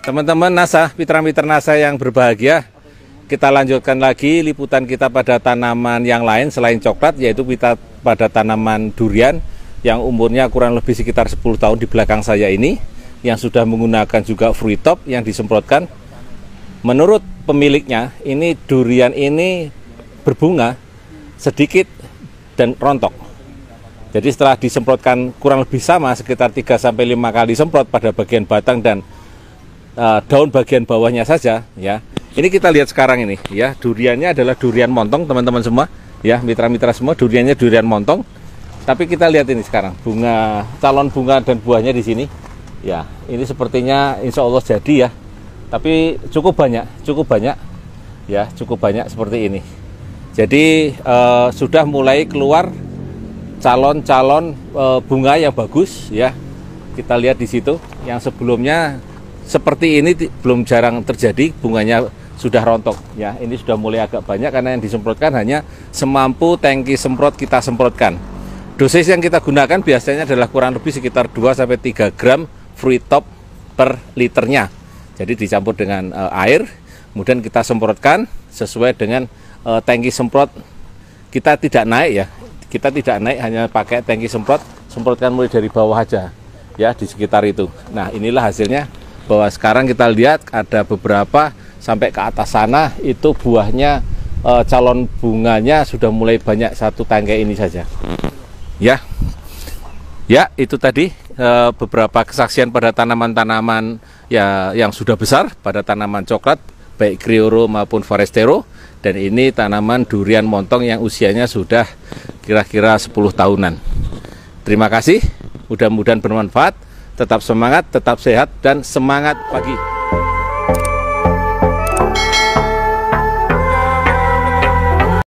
Teman-teman NASA, mitra-mitra NASA yang berbahagia, kita lanjutkan lagi liputan kita pada tanaman yang lain selain coklat yaitu kita pada tanaman durian yang umurnya kurang lebih sekitar 10 tahun di belakang saya ini yang sudah menggunakan juga fruit top yang disemprotkan menurut pemiliknya ini durian ini berbunga sedikit dan rontok jadi setelah disemprotkan kurang lebih sama sekitar 3-5 kali semprot pada bagian batang dan uh, daun bagian bawahnya saja ya. Ini kita lihat sekarang ini ya, duriannya adalah durian montong teman-teman semua ya, mitra-mitra semua duriannya durian montong. Tapi kita lihat ini sekarang bunga calon bunga dan buahnya di sini. Ya, ini sepertinya insya Allah jadi ya. Tapi cukup banyak, cukup banyak ya, cukup banyak seperti ini. Jadi uh, sudah mulai keluar calon-calon uh, bunga yang bagus ya. Kita lihat di situ yang sebelumnya seperti ini belum jarang terjadi bunganya sudah rontok ya ini sudah mulai agak banyak karena yang disemprotkan hanya semampu tangki semprot kita semprotkan dosis yang kita gunakan biasanya adalah kurang lebih sekitar 2 sampai 3 gram free top per liternya jadi dicampur dengan e, air kemudian kita semprotkan sesuai dengan e, tangki semprot kita tidak naik ya kita tidak naik hanya pakai tangki semprot semprotkan mulai dari bawah aja ya di sekitar itu nah inilah hasilnya bahwa sekarang kita lihat ada beberapa sampai ke atas sana itu buahnya e, calon bunganya sudah mulai banyak satu tangkai ini saja. Ya. Ya, itu tadi e, beberapa kesaksian pada tanaman-tanaman ya yang sudah besar pada tanaman coklat baik Criollo maupun Forestero dan ini tanaman durian montong yang usianya sudah kira-kira 10 tahunan. Terima kasih, mudah-mudahan bermanfaat tetap semangat, tetap sehat, dan semangat pagi.